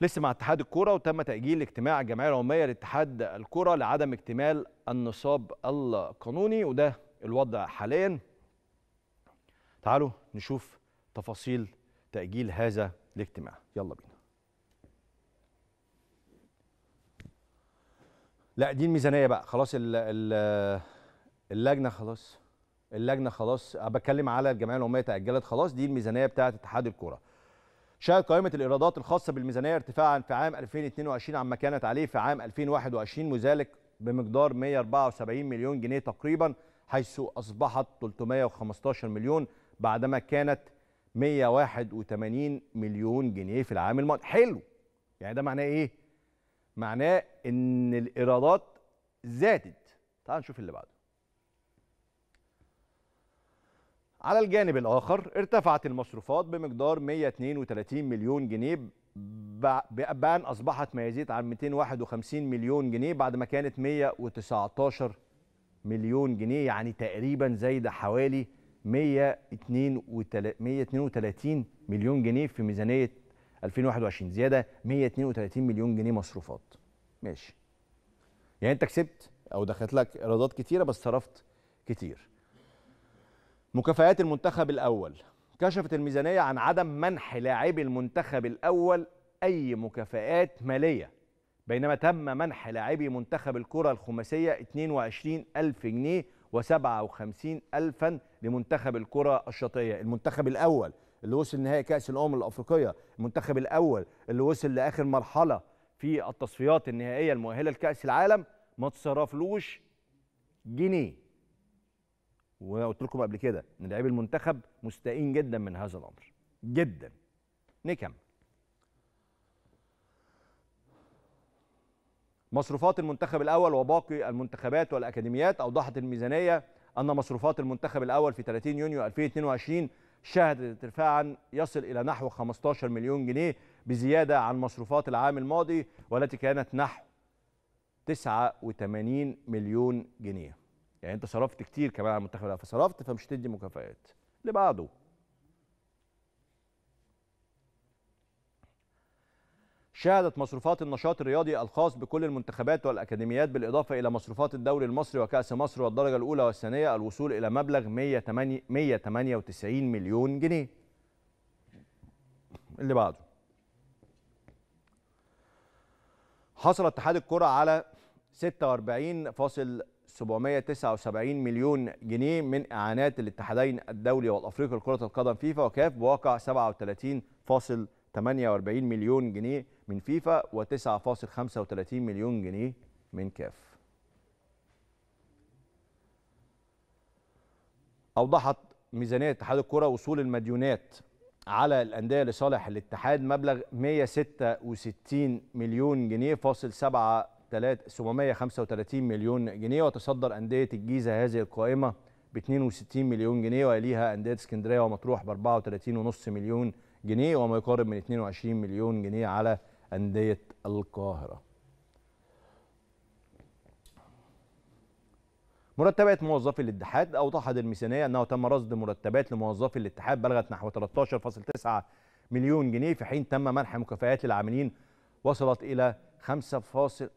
لسه مع اتحاد الكرة وتم تأجيل اجتماع الجمعية العمومية لاتحاد الكرة لعدم اكتمال النصاب القانوني وده الوضع حاليا تعالوا نشوف تفاصيل تأجيل هذا الاجتماع يلا بينا لا دي الميزانية بقى خلاص ال ال اللجنة خلاص اللجنة خلاص بتكلم على الجمعية العمومية تأجلت خلاص دي الميزانية بتاعت اتحاد الكرة شهد قائمة الإيرادات الخاصة بالميزانية ارتفاعا في عام 2022 عما كانت عليه في عام 2021 وذلك بمقدار 174 مليون جنيه تقريبا حيث أصبحت 315 مليون بعدما كانت 181 مليون جنيه في العام الماضي حلو يعني ده معناه إيه؟ معناه إن الإيرادات زادت تعال نشوف اللي بعده على الجانب الآخر ارتفعت المصروفات بمقدار 132 مليون جنيه بأبان أصبحت ما يزيد عن 251 مليون جنيه بعد ما كانت 119 مليون جنيه يعني تقريبا زايد حوالي 132 مليون جنيه في ميزانية 2021 زيادة 132 مليون جنيه مصروفات ماشي يعني أنت كسبت أو دخلت لك إيرادات كتيرة بس صرفت كتير مكافآت المنتخب الأول كشفت الميزانية عن عدم منح لاعبي المنتخب الأول أي مكافآت مالية بينما تم منح لاعبي منتخب الكرة الخماسية 22 ألف جنيه و57 ألفا لمنتخب الكرة الشاطئية المنتخب الأول اللي وصل نهائي كأس الأمم الأفريقية المنتخب الأول اللي وصل لآخر مرحلة في التصفيات النهائية المؤهلة لكأس العالم ما تصرفلوش جنيه وقلت لكم قبل كده ان لعيب المنتخب مستائين جدا من هذا الامر جدا نكم مصروفات المنتخب الاول وباقي المنتخبات والاكاديميات اوضحت الميزانيه ان مصروفات المنتخب الاول في 30 يونيو 2022 شهدت ارتفاعا يصل الى نحو 15 مليون جنيه بزياده عن مصروفات العام الماضي والتي كانت نحو 89 مليون جنيه يعني انت صرفت كتير كمان على المنتخب فصرفت فمش تدي مكافئات لبعضه شهدت مصروفات النشاط الرياضي الخاص بكل المنتخبات والأكاديميات بالإضافة إلى مصروفات الدوري المصري وكأس مصر والدرجة الأولى والثانية الوصول إلى مبلغ 198 مليون جنيه اللي بعده حصل اتحاد الكرة على 779 مليون جنيه من إعانات الاتحادين الدولي والأفريقي لكرة القدم فيفا وكاف بواقع 37.48 مليون جنيه من فيفا و9.35 مليون جنيه من كاف أوضحت ميزانية اتحاد الكرة وصول المديونات على الأندية لصالح الاتحاد مبلغ 166 مليون جنيه فاصل 7 735 مليون جنيه وتصدر أندية الجيزة هذه القائمة ب 62 مليون جنيه ويليها أندية اسكندرية ومطروح ب 34.5 مليون جنيه وما يقارب من 22 مليون جنيه على أندية القاهرة مرتبات موظفي الاتحاد أوضحت الميزانية أنه تم رصد مرتبات لموظفي الاتحاد بلغت نحو 13.9 مليون جنيه في حين تم منح مكافئات للعاملين وصلت إلى 5.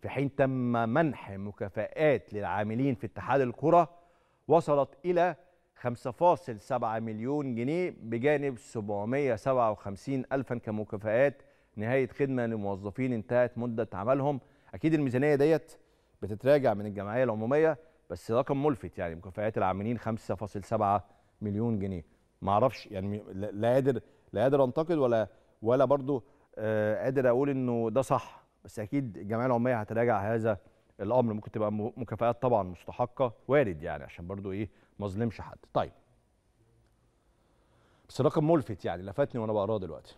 في حين تم منح مكافآت للعاملين في اتحاد الكرة وصلت إلى 5.7 مليون جنيه بجانب 757 ألفا كمكافآت نهاية خدمة لموظفين انتهت مدة عملهم أكيد الميزانية ديت بتتراجع من الجمعية العمومية بس رقم ملفت يعني مكافآت العاملين 5.7 مليون جنيه ما اعرفش يعني لا قادر لا قادر انتقد ولا ولا برضه آه، قادر اقول انه ده صح بس اكيد الجمعيه العموميه هتراجع هذا الامر ممكن تبقى مكافئات طبعا مستحقه وارد يعني عشان برضو ايه ما اظلمش حد طيب بس رقم ملفت يعني لفتني وانا بقراه دلوقتي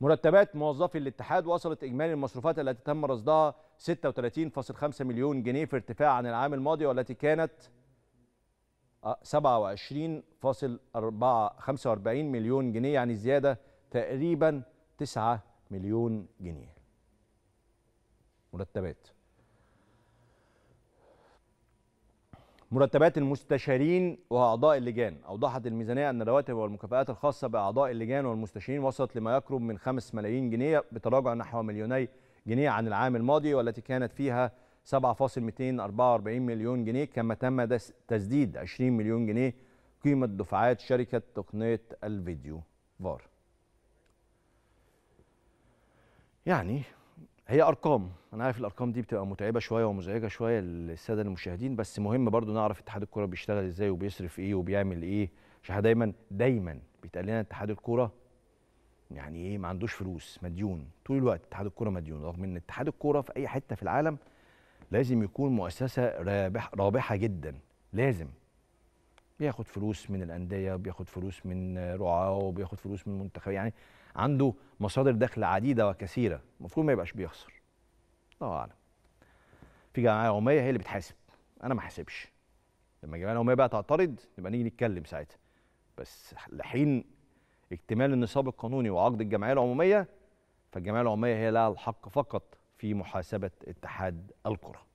مرتبات موظفي الاتحاد وصلت اجمالي المصروفات التي تم رصدها 36.5 مليون جنيه في ارتفاع عن العام الماضي والتي كانت 27.45 آه، مليون جنيه يعني زياده تقريبا 9 مليون جنيه مرتبات مرتبات المستشارين واعضاء اللجان اوضحت الميزانيه ان الرواتب والمكافئات الخاصه باعضاء اللجان والمستشارين وصلت لما يقرب من 5 ملايين جنيه بتراجع نحو مليوني جنيه عن العام الماضي والتي كانت فيها 7.244 مليون جنيه كما تم تسديد 20 مليون جنيه قيمه دفعات شركه تقنيه الفيديو فار يعني هي ارقام انا عارف الارقام دي بتبقى متعبه شويه ومزعجه شويه للساده المشاهدين بس مهم برضو نعرف اتحاد الكوره بيشتغل ازاي وبيصرف ايه وبيعمل ايه عشان دايما دايما بيتقال لنا اتحاد الكوره يعني ايه ما عندوش فلوس مديون طول الوقت اتحاد الكوره مديون رغم ان اتحاد الكوره في اي حته في العالم لازم يكون مؤسسه رابح رابحه جدا لازم بياخد فلوس من الانديه وبياخد فلوس من رعاه وبياخد فلوس من منتخب يعني عنده مصادر دخل عديده وكثيره المفروض ما يبقاش بيخسر الله اعلم في جمعيه عموميه هي اللي بتحاسب انا ما حاسبش لما الجمعيه العموميه بقى تعترض نبقى نيجي نتكلم ساعتها بس لحين اكتمال النصاب القانوني وعقد الجمعيه العموميه فالجمعيه العموميه هي لها الحق فقط في محاسبه اتحاد الكره